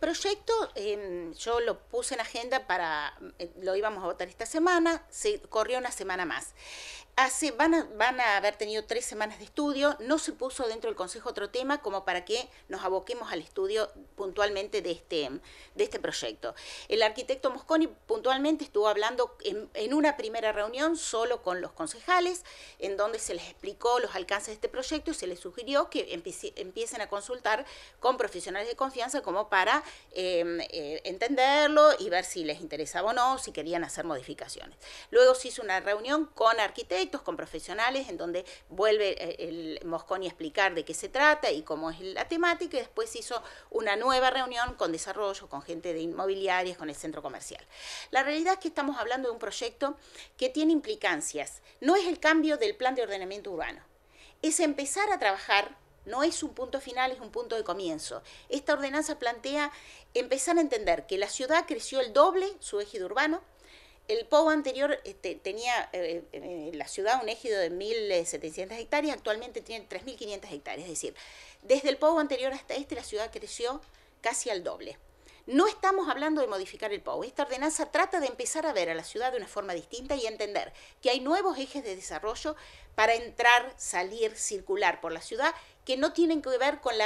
proyecto em, yo lo puse en agenda para, eh, lo íbamos a votar esta semana, se corrió una semana más. Hace, van, a, van a haber tenido tres semanas de estudio, no se puso dentro del Consejo otro tema como para que nos aboquemos al estudio puntualmente de este, de este proyecto. El arquitecto Mosconi puntualmente estuvo hablando en, en una primera reunión solo con los concejales, en donde se les explicó los alcances de este proyecto y se les sugirió que empiecen a consultar con profesionales de confianza como para Em, eh, entenderlo y ver si les interesaba o no, si querían hacer modificaciones. Luego se hizo una reunión con arquitectos, con profesionales, en donde vuelve eh, el Mosconi a explicar de qué se trata y cómo es la temática, y después se hizo una nueva reunión con desarrollo, con gente de inmobiliarias, con el centro comercial. La realidad es que estamos hablando de un proyecto que tiene implicancias. No es el cambio del plan de ordenamiento urbano, es empezar a trabajar no es un punto final, es un punto de comienzo. Esta ordenanza plantea empezar a entender que la ciudad creció el doble, su ejido urbano. El POU anterior este, tenía eh, eh, eh, la ciudad un ejido de 1.700 hectáreas, actualmente tiene 3.500 hectáreas. Es decir, desde el POU anterior hasta este la ciudad creció casi al doble. No estamos hablando de modificar el POU. Esta ordenanza trata de empezar a ver a la ciudad de una forma distinta y entender que hay nuevos ejes de desarrollo para entrar, salir, circular por la ciudad que no tienen que ver con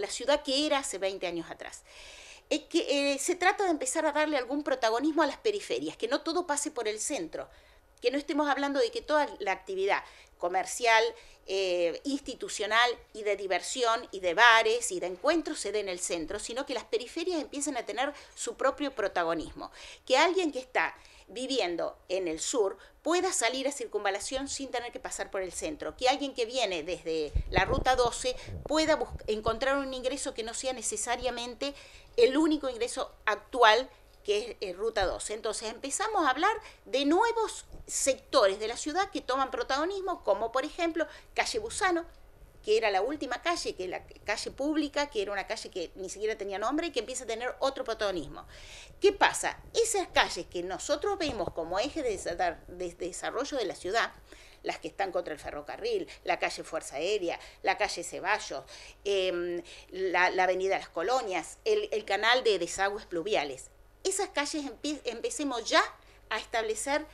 la, ciudad que era hace 20 años atrás. Es que eh, se trata de empezar a darle algún protagonismo a las periferias, que no todo pase por el centro, que no estemos hablando de que toda la actividad comercial, eh, institucional y de diversión y de bares y de encuentros se dé en el centro, sino que las periferias empiecen a tener su propio protagonismo. Que alguien que está viviendo en el sur pueda salir a circunvalación sin tener que pasar por el centro, que alguien que viene desde la ruta 12 pueda encontrar un ingreso que no sea necesariamente el único ingreso actual que es eh, Ruta 2. Entonces empezamos a hablar de nuevos sectores de la ciudad que toman protagonismo, como por ejemplo Calle Busano, que era la última calle, que es la calle pública, que era una calle que ni siquiera tenía nombre y que empieza a tener otro protagonismo. ¿Qué pasa? Esas calles que nosotros vemos como eje de desarrollo de la ciudad, las que están contra el ferrocarril, la calle Fuerza Aérea, la calle Ceballos, em, la, avenida avenida Las Colonias, el canal de desagües pluviales esas calles empecemos ya a establecer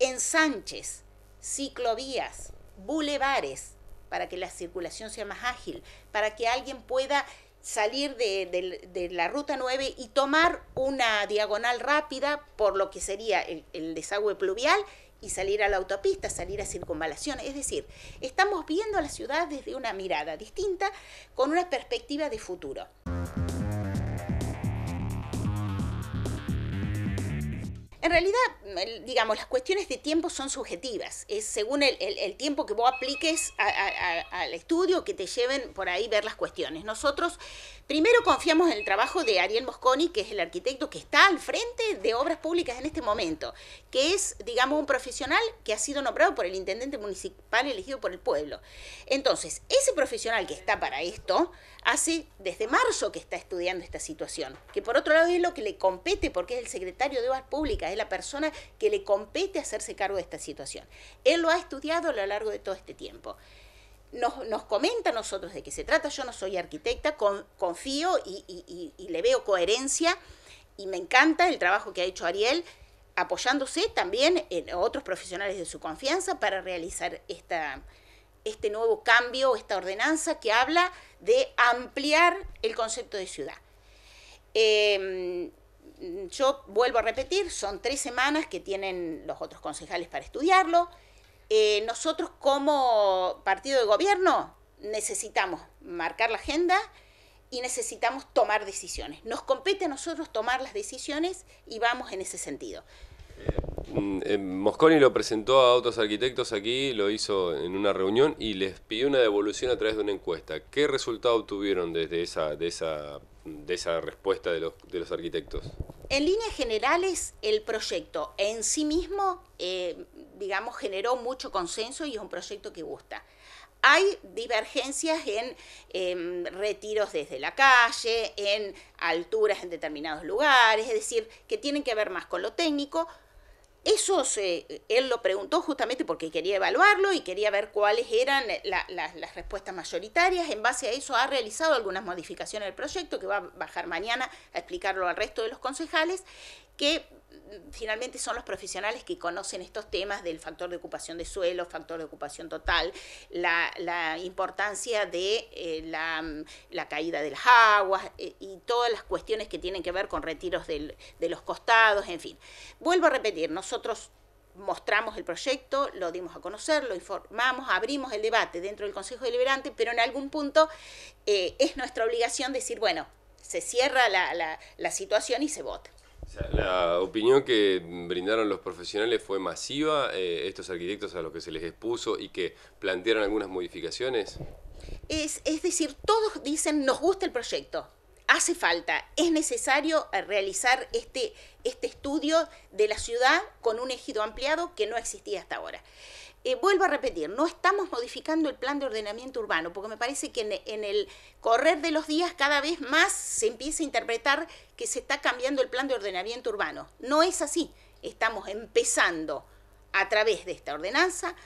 ensanches, ciclovías, bulevares, para que la circulación sea más ágil, para que alguien pueda salir de, la ruta 9 y tomar una diagonal rápida por lo que sería el, el, desagüe pluvial y salir a la autopista, salir a circunvalación. Es decir, estamos viendo a la ciudad desde una mirada distinta, con una perspectiva de futuro. En realidad, digamos, las cuestiones de tiempo son subjetivas. Es según el, tiempo que vos apliques al estudio que te lleven por ahí ver las cuestiones. Nosotros primero confiamos en el trabajo de Ariel Mosconi, que es el arquitecto que está al frente de obras públicas en este momento, que es, digamos, un profesional que ha sido nombrado por el intendente municipal elegido por el pueblo. Entonces, ese profesional que está para esto, hace desde marzo que está estudiando esta situación, que por otro lado es lo que le compete porque es el secretario de Obras Públicas, es la persona que le compete hacerse cargo de esta situación. Él lo ha estudiado a lo largo de todo este tiempo. Nos, nos comenta a nosotros de qué se trata, yo no soy arquitecta, confío y, le veo coherencia y me encanta el trabajo que ha hecho Ariel apoyándose también en otros profesionales de su confianza para realizar esta, este nuevo cambio, esta ordenanza que habla de ampliar el concepto de ciudad. Em, yo vuelvo a repetir, son tres semanas que tienen los otros concejales para estudiarlo. Eh, nosotros como partido de gobierno necesitamos marcar la agenda y necesitamos tomar decisiones. Nos compete a nosotros tomar las decisiones y vamos en ese sentido. Mm, eh, Mosconi lo presentó a otros arquitectos aquí, lo hizo en una reunión y les pidió una devolución a través de una encuesta. ¿Qué resultado obtuvieron desde esa, de esa, respuesta de los, de los arquitectos? En líneas generales, el proyecto en sí mismo, eh, digamos, generó mucho consenso y es un proyecto que gusta. Hay divergencias en em, retiros desde la calle, en alturas en determinados lugares, es decir, que tienen que ver más con lo técnico, eso él lo preguntó justamente porque quería evaluarlo y quería ver cuáles eran las respuestas mayoritarias. En base a eso ha realizado algunas modificaciones del proyecto que va a bajar mañana a explicarlo al resto de los concejales, que finalmente son los profesionales que conocen estos temas del factor de ocupación de suelo, factor de ocupación total, la, importancia de eh, mm, la, caída de las aguas eh, y todas las cuestiones que tienen que ver con retiros de los costados, en fin. Vuelvo a repetir, nosotros mostramos el proyecto, lo dimos a conocer, lo informamos, abrimos el debate dentro del Consejo Deliberante, pero en algún punto eh, es nuestra obligación decir, bueno, se cierra la, la situación y se vota. La opinión que brindaron los profesionales fue masiva, eh, estos arquitectos a los que se les expuso y que plantearon algunas modificaciones. Es, es decir, todos dicen nos gusta el proyecto, hace falta, es necesario eh, realizar este, este estudio de la ciudad con un ejido ampliado que no existía hasta ahora. Eh, vuelvo a repetir, no estamos modificando el plan de ordenamiento urbano, porque me parece que en, el correr de los días cada vez más se empieza a interpretar que se está cambiando el plan de ordenamiento urbano. No es así, estamos empezando a través de esta ordenanza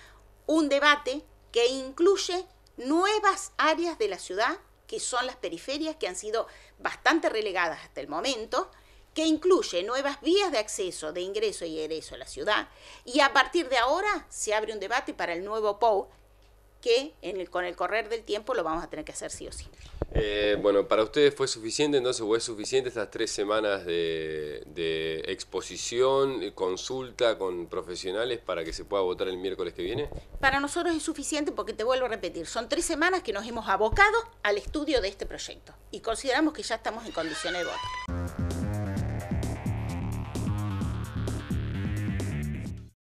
un debate que incluye nuevas áreas de la ciudad que son las periferias que han sido bastante relegadas hasta el momento, que incluye nuevas vías de acceso, de ingreso y egreso a la ciudad. Y a partir de ahora se abre un debate para el nuevo POU, que en el, con el correr del tiempo lo vamos a tener que hacer sí o sí. Eh, bueno, para ustedes fue suficiente, entonces, o es suficiente estas tres semanas de, de, exposición, consulta con profesionales para que se pueda votar el miércoles que viene. Para nosotros es suficiente porque te vuelvo a repetir, son tres semanas que nos hemos abocado al estudio de este proyecto y consideramos que ya estamos en condiciones de votar.